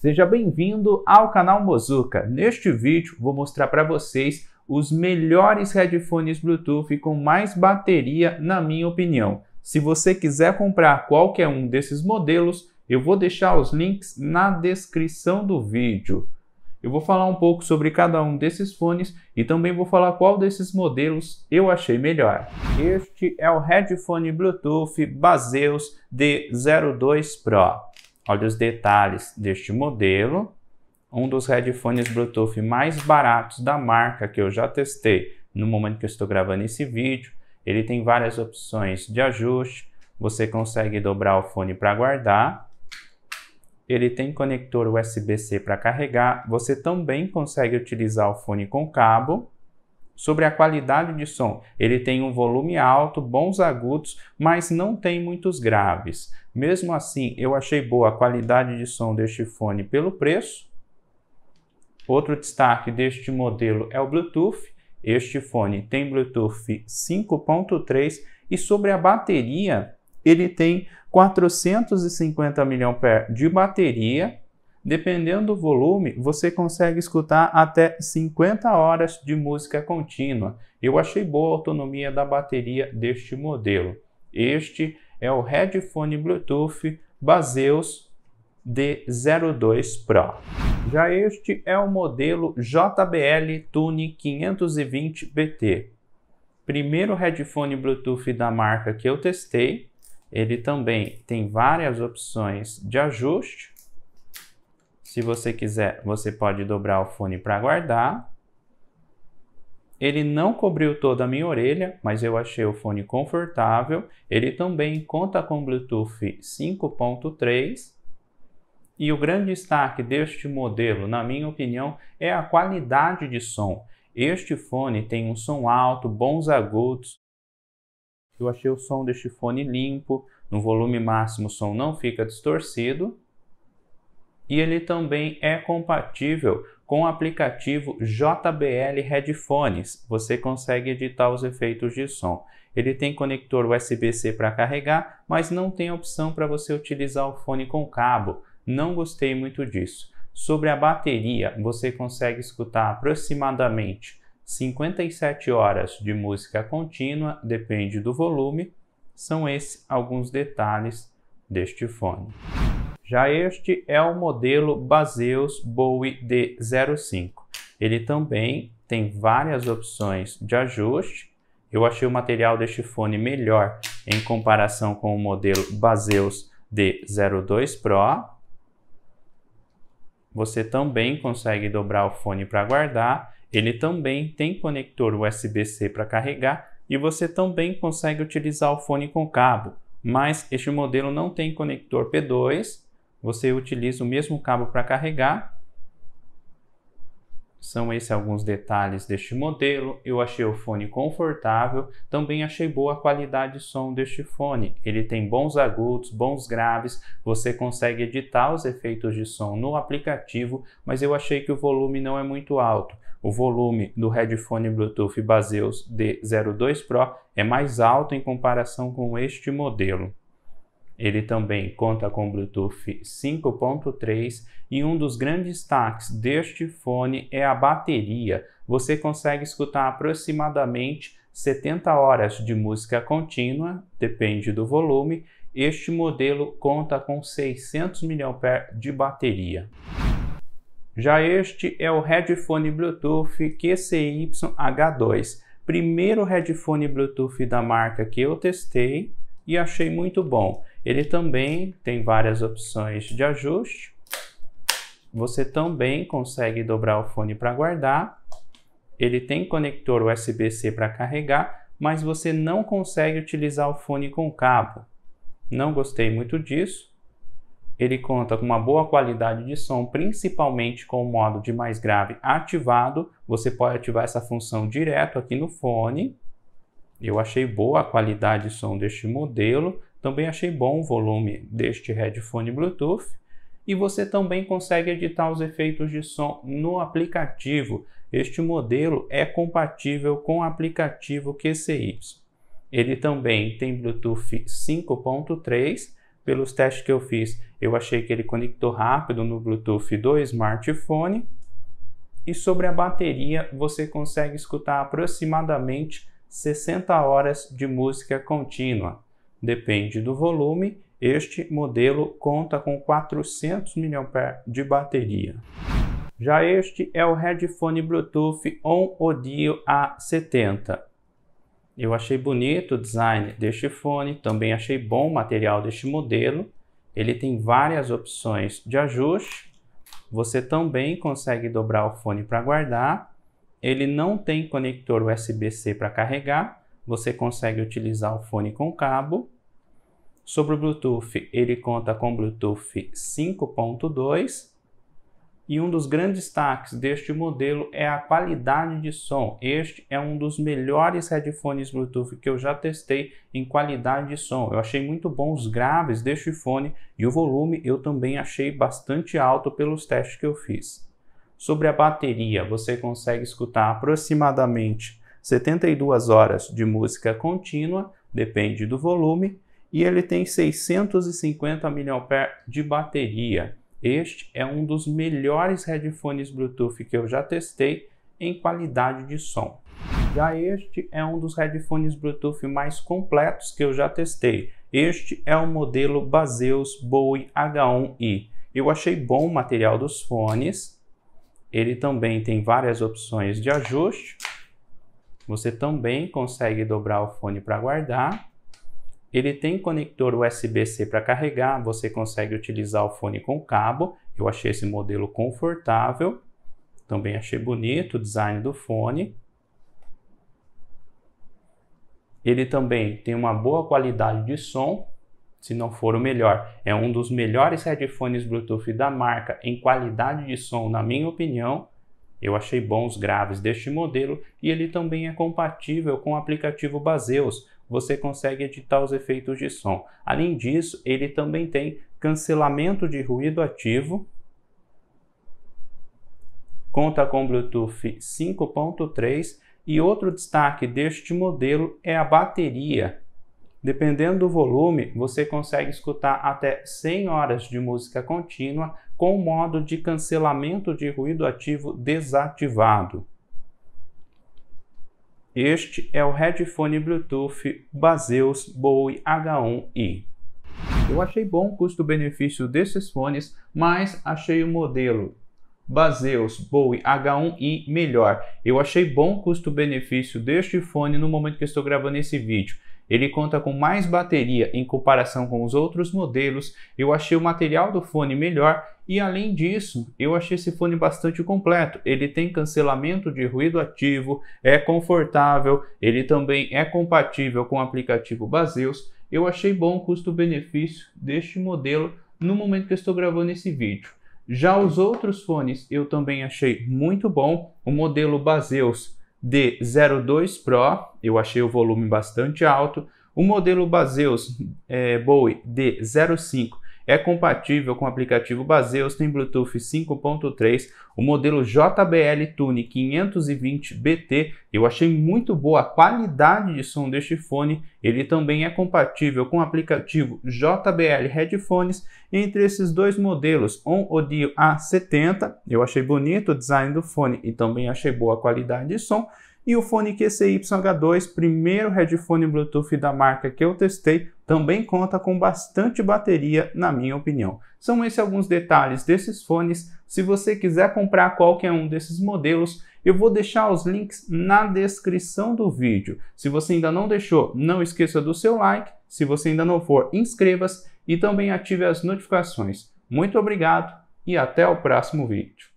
Seja bem-vindo ao canal Mozuka. Neste vídeo vou mostrar para vocês os melhores headphones Bluetooth com mais bateria, na minha opinião. Se você quiser comprar qualquer um desses modelos, eu vou deixar os links na descrição do vídeo. Eu vou falar um pouco sobre cada um desses fones e também vou falar qual desses modelos eu achei melhor. Este é o headphone Bluetooth Baseus D02 Pro. Olha os detalhes deste modelo. Um dos headphones Bluetooth mais baratos da marca que eu já testei no momento que eu estou gravando esse vídeo. Ele tem várias opções de ajuste. Você consegue dobrar o fone para guardar. Ele tem conector USB-C para carregar. Você também consegue utilizar o fone com cabo sobre a qualidade de som. Ele tem um volume alto, bons agudos, mas não tem muitos graves. Mesmo assim, eu achei boa a qualidade de som deste fone pelo preço. Outro destaque deste modelo é o Bluetooth. Este fone tem Bluetooth 5.3 e sobre a bateria, ele tem 450 mAh de bateria Dependendo do volume, você consegue escutar até 50 horas de música contínua. Eu achei boa a autonomia da bateria deste modelo. Este é o headphone Bluetooth Baseus D02 Pro. Já este é o modelo JBL Tune 520BT. Primeiro headphone Bluetooth da marca que eu testei. Ele também tem várias opções de ajuste se você quiser, você pode dobrar o fone para guardar. Ele não cobriu toda a minha orelha, mas eu achei o fone confortável. Ele também conta com Bluetooth 5.3. E o grande destaque deste modelo, na minha opinião, é a qualidade de som. Este fone tem um som alto, bons agudos. Eu achei o som deste fone limpo, no volume máximo o som não fica distorcido e ele também é compatível com o aplicativo JBL Headphones. Você consegue editar os efeitos de som. Ele tem conector USB-C para carregar, mas não tem opção para você utilizar o fone com cabo. Não gostei muito disso. Sobre a bateria, você consegue escutar aproximadamente 57 horas de música contínua, depende do volume. São esses alguns detalhes deste fone. Já este é o modelo Baseus Bowie D05. Ele também tem várias opções de ajuste. Eu achei o material deste fone melhor em comparação com o modelo Baseus D02 Pro. Você também consegue dobrar o fone para guardar. Ele também tem conector USB-C para carregar e você também consegue utilizar o fone com cabo, mas este modelo não tem conector P2 você utiliza o mesmo cabo para carregar. São esses alguns detalhes deste modelo. Eu achei o fone confortável, também achei boa a qualidade de som deste fone. Ele tem bons agudos, bons graves, você consegue editar os efeitos de som no aplicativo, mas eu achei que o volume não é muito alto. O volume do headphone Bluetooth Baseus D02 Pro é mais alto em comparação com este modelo. Ele também conta com Bluetooth 5.3 e um dos grandes destaques deste fone é a bateria. Você consegue escutar aproximadamente 70 horas de música contínua, depende do volume. Este modelo conta com 600 mAh de bateria. Já este é o headphone Bluetooth qcyh 2 primeiro headphone Bluetooth da marca que eu testei e achei muito bom. Ele também tem várias opções de ajuste. Você também consegue dobrar o fone para guardar. Ele tem conector USB-C para carregar, mas você não consegue utilizar o fone com cabo. Não gostei muito disso. Ele conta com uma boa qualidade de som, principalmente com o modo de mais grave ativado. Você pode ativar essa função direto aqui no fone. Eu achei boa a qualidade de som deste modelo. Também achei bom o volume deste headphone Bluetooth e você também consegue editar os efeitos de som no aplicativo. Este modelo é compatível com o aplicativo QCY. Ele também tem Bluetooth 5.3. Pelos testes que eu fiz, eu achei que ele conectou rápido no Bluetooth do smartphone. E sobre a bateria, você consegue escutar aproximadamente 60 horas de música contínua. Depende do volume, este modelo conta com 400 mAh de bateria. Já este é o headphone Bluetooth On Audio A70. Eu achei bonito o design deste fone, também achei bom o material deste modelo. Ele tem várias opções de ajuste. Você também consegue dobrar o fone para guardar. Ele não tem conector USB-C para carregar, você consegue utilizar o fone com cabo. Sobre o Bluetooth, ele conta com Bluetooth 5.2 e um dos grandes destaques deste modelo é a qualidade de som. Este é um dos melhores headphones Bluetooth que eu já testei em qualidade de som. Eu achei muito bons os graves deste fone e o volume eu também achei bastante alto pelos testes que eu fiz. Sobre a bateria, você consegue escutar aproximadamente 72 horas de música contínua, depende do volume, e ele tem 650 mAh de bateria. Este é um dos melhores headphones Bluetooth que eu já testei em qualidade de som. Já este é um dos headphones Bluetooth mais completos que eu já testei. Este é o modelo Baseus Bowie H1i. Eu achei bom o material dos fones. Ele também tem várias opções de ajuste. Você também consegue dobrar o fone para guardar. Ele tem conector USB-C para carregar, você consegue utilizar o fone com cabo. Eu achei esse modelo confortável. Também achei bonito o design do fone. Ele também tem uma boa qualidade de som, se não for o melhor. É um dos melhores headphones Bluetooth da marca em qualidade de som, na minha opinião. Eu achei bons graves deste modelo e ele também é compatível com o aplicativo Baseus. Você consegue editar os efeitos de som. Além disso, ele também tem cancelamento de ruído ativo. Conta com Bluetooth 5.3 e outro destaque deste modelo é a bateria. Dependendo do volume, você consegue escutar até 100 horas de música contínua com o modo de cancelamento de ruído ativo desativado. Este é o headphone Bluetooth Baseus Bowie H1i. Eu achei bom o custo-benefício desses fones, mas achei o modelo Baseus Bowie H1i melhor. Eu achei bom o custo-benefício deste fone no momento que estou gravando esse vídeo. Ele conta com mais bateria em comparação com os outros modelos. Eu achei o material do fone melhor e além disso, eu achei esse fone bastante completo. Ele tem cancelamento de ruído ativo, é confortável, ele também é compatível com o aplicativo Baseus. Eu achei bom o custo-benefício deste modelo no momento que estou gravando esse vídeo. Já os outros fones eu também achei muito bom. O modelo Baseus D02 Pro, eu achei o volume bastante alto. O modelo Baseus é, Bowie D05 é compatível com o aplicativo Baseus, tem Bluetooth 5.3, o modelo JBL Tune 520BT. Eu achei muito boa a qualidade de som deste fone. Ele também é compatível com o aplicativo JBL Headphones. Entre esses dois modelos, On Audio A70, eu achei bonito o design do fone e também achei boa a qualidade de som. E o fone qcyh 2 primeiro headphone Bluetooth da marca que eu testei, também conta com bastante bateria, na minha opinião. São esses alguns detalhes desses fones. Se você quiser comprar qualquer um desses modelos, eu vou deixar os links na descrição do vídeo. Se você ainda não deixou, não esqueça do seu like. Se você ainda não for, inscreva-se e também ative as notificações. Muito obrigado e até o próximo vídeo.